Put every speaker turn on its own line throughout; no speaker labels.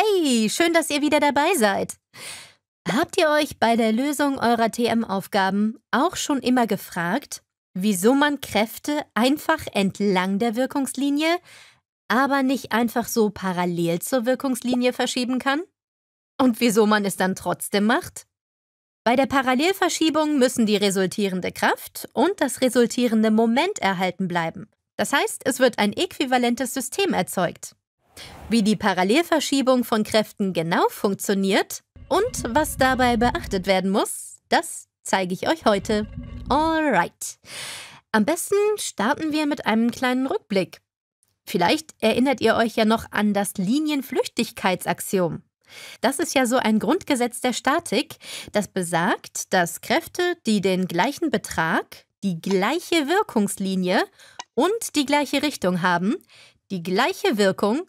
Hey, schön, dass ihr wieder dabei seid. Habt ihr euch bei der Lösung eurer TM-Aufgaben auch schon immer gefragt, wieso man Kräfte einfach entlang der Wirkungslinie, aber nicht einfach so parallel zur Wirkungslinie verschieben kann? Und wieso man es dann trotzdem macht? Bei der Parallelverschiebung müssen die resultierende Kraft und das resultierende Moment erhalten bleiben. Das heißt, es wird ein äquivalentes System erzeugt. Wie die Parallelverschiebung von Kräften genau funktioniert und was dabei beachtet werden muss, das zeige ich euch heute. Alright. Am besten starten wir mit einem kleinen Rückblick. Vielleicht erinnert ihr euch ja noch an das Linienflüchtigkeitsaxiom. Das ist ja so ein Grundgesetz der Statik, das besagt, dass Kräfte, die den gleichen Betrag, die gleiche Wirkungslinie und die gleiche Richtung haben, die gleiche Wirkung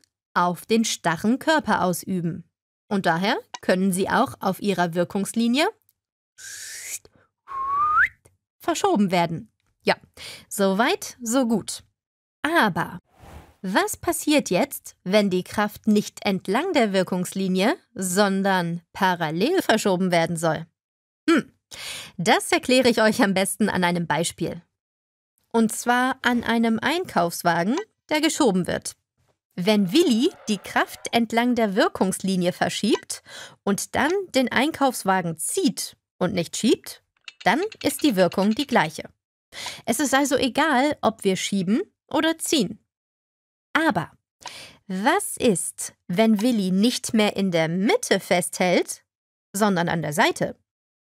auf den starren Körper ausüben. Und daher können sie auch auf ihrer Wirkungslinie verschoben werden. Ja, soweit, so gut. Aber was passiert jetzt, wenn die Kraft nicht entlang der Wirkungslinie, sondern parallel verschoben werden soll? Hm, das erkläre ich euch am besten an einem Beispiel. Und zwar an einem Einkaufswagen, der geschoben wird. Wenn Willi die Kraft entlang der Wirkungslinie verschiebt und dann den Einkaufswagen zieht und nicht schiebt, dann ist die Wirkung die gleiche. Es ist also egal, ob wir schieben oder ziehen. Aber was ist, wenn Willi nicht mehr in der Mitte festhält, sondern an der Seite?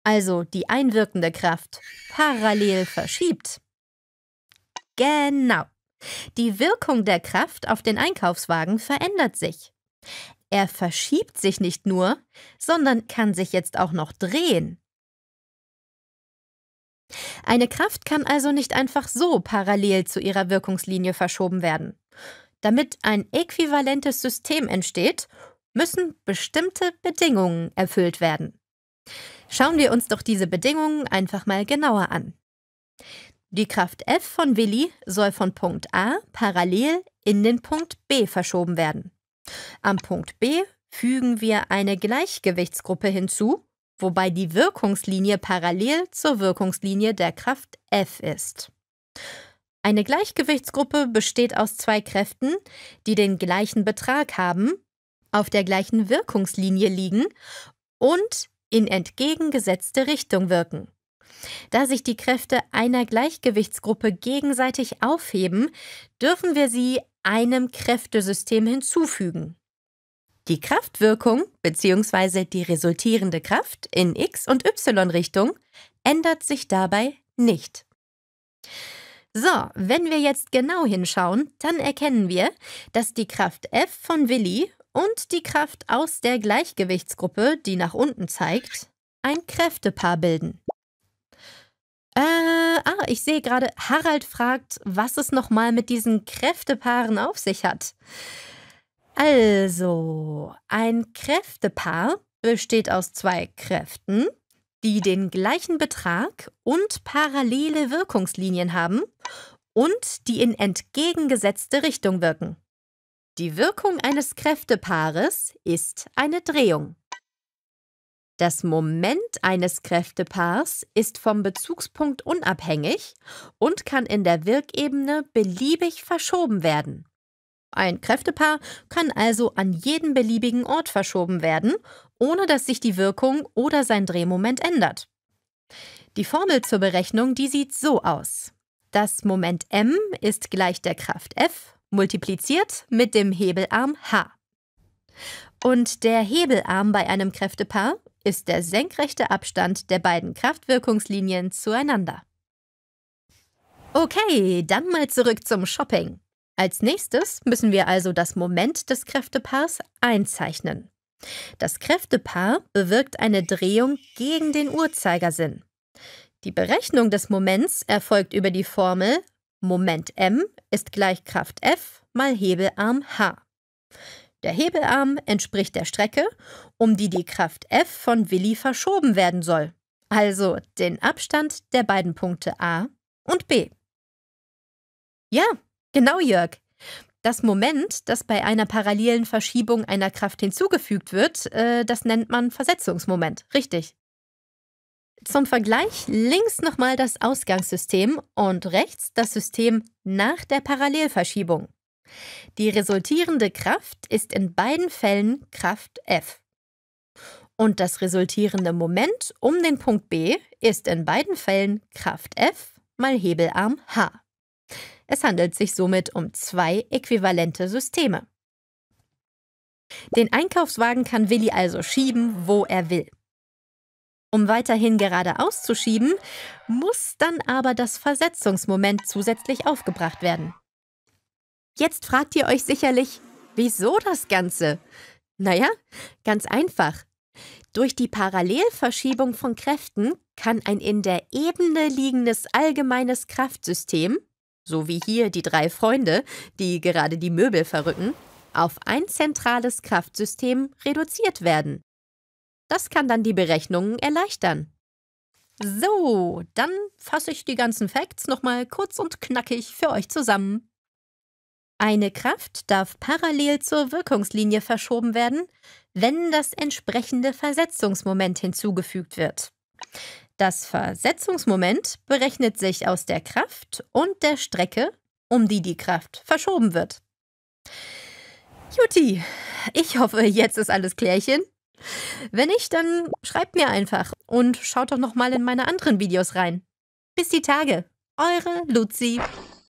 Also die einwirkende Kraft parallel verschiebt. Genau. Die Wirkung der Kraft auf den Einkaufswagen verändert sich. Er verschiebt sich nicht nur, sondern kann sich jetzt auch noch drehen. Eine Kraft kann also nicht einfach so parallel zu ihrer Wirkungslinie verschoben werden. Damit ein äquivalentes System entsteht, müssen bestimmte Bedingungen erfüllt werden. Schauen wir uns doch diese Bedingungen einfach mal genauer an. Die Kraft F von Willi soll von Punkt A parallel in den Punkt B verschoben werden. Am Punkt B fügen wir eine Gleichgewichtsgruppe hinzu, wobei die Wirkungslinie parallel zur Wirkungslinie der Kraft F ist. Eine Gleichgewichtsgruppe besteht aus zwei Kräften, die den gleichen Betrag haben, auf der gleichen Wirkungslinie liegen und in entgegengesetzte Richtung wirken. Da sich die Kräfte einer Gleichgewichtsgruppe gegenseitig aufheben, dürfen wir sie einem Kräftesystem hinzufügen. Die Kraftwirkung bzw. die resultierende Kraft in x- und y-Richtung ändert sich dabei nicht. So, wenn wir jetzt genau hinschauen, dann erkennen wir, dass die Kraft F von Willi und die Kraft aus der Gleichgewichtsgruppe, die nach unten zeigt, ein Kräftepaar bilden. Äh, ah, ich sehe gerade, Harald fragt, was es nochmal mit diesen Kräftepaaren auf sich hat. Also, ein Kräftepaar besteht aus zwei Kräften, die den gleichen Betrag und parallele Wirkungslinien haben und die in entgegengesetzte Richtung wirken. Die Wirkung eines Kräftepaares ist eine Drehung. Das Moment eines Kräftepaars ist vom Bezugspunkt unabhängig und kann in der Wirkebene beliebig verschoben werden. Ein Kräftepaar kann also an jeden beliebigen Ort verschoben werden, ohne dass sich die Wirkung oder sein Drehmoment ändert. Die Formel zur Berechnung, die sieht so aus. Das Moment m ist gleich der Kraft F multipliziert mit dem Hebelarm h. Und der Hebelarm bei einem Kräftepaar ist der senkrechte Abstand der beiden Kraftwirkungslinien zueinander. Okay, dann mal zurück zum Shopping. Als nächstes müssen wir also das Moment des Kräftepaars einzeichnen. Das Kräftepaar bewirkt eine Drehung gegen den Uhrzeigersinn. Die Berechnung des Moments erfolgt über die Formel Moment m ist gleich Kraft F mal Hebelarm h. Der Hebelarm entspricht der Strecke, um die die Kraft F von Willi verschoben werden soll, also den Abstand der beiden Punkte A und B. Ja, genau, Jörg. Das Moment, das bei einer parallelen Verschiebung einer Kraft hinzugefügt wird, äh, das nennt man Versetzungsmoment. Richtig. Zum Vergleich links nochmal das Ausgangssystem und rechts das System nach der Parallelverschiebung. Die resultierende Kraft ist in beiden Fällen Kraft F. Und das resultierende Moment um den Punkt B ist in beiden Fällen Kraft F mal Hebelarm H. Es handelt sich somit um zwei äquivalente Systeme. Den Einkaufswagen kann Willi also schieben, wo er will. Um weiterhin geradeaus zu schieben, muss dann aber das Versetzungsmoment zusätzlich aufgebracht werden. Jetzt fragt ihr euch sicherlich, wieso das Ganze? Naja, ganz einfach. Durch die Parallelverschiebung von Kräften kann ein in der Ebene liegendes allgemeines Kraftsystem, so wie hier die drei Freunde, die gerade die Möbel verrücken, auf ein zentrales Kraftsystem reduziert werden. Das kann dann die Berechnungen erleichtern. So, dann fasse ich die ganzen Facts nochmal kurz und knackig für euch zusammen. Eine Kraft darf parallel zur Wirkungslinie verschoben werden, wenn das entsprechende Versetzungsmoment hinzugefügt wird. Das Versetzungsmoment berechnet sich aus der Kraft und der Strecke, um die die Kraft verschoben wird. Juti, ich hoffe, jetzt ist alles klärchen. Wenn nicht, dann schreibt mir einfach und schaut doch nochmal in meine anderen Videos rein. Bis die Tage. Eure Luzi.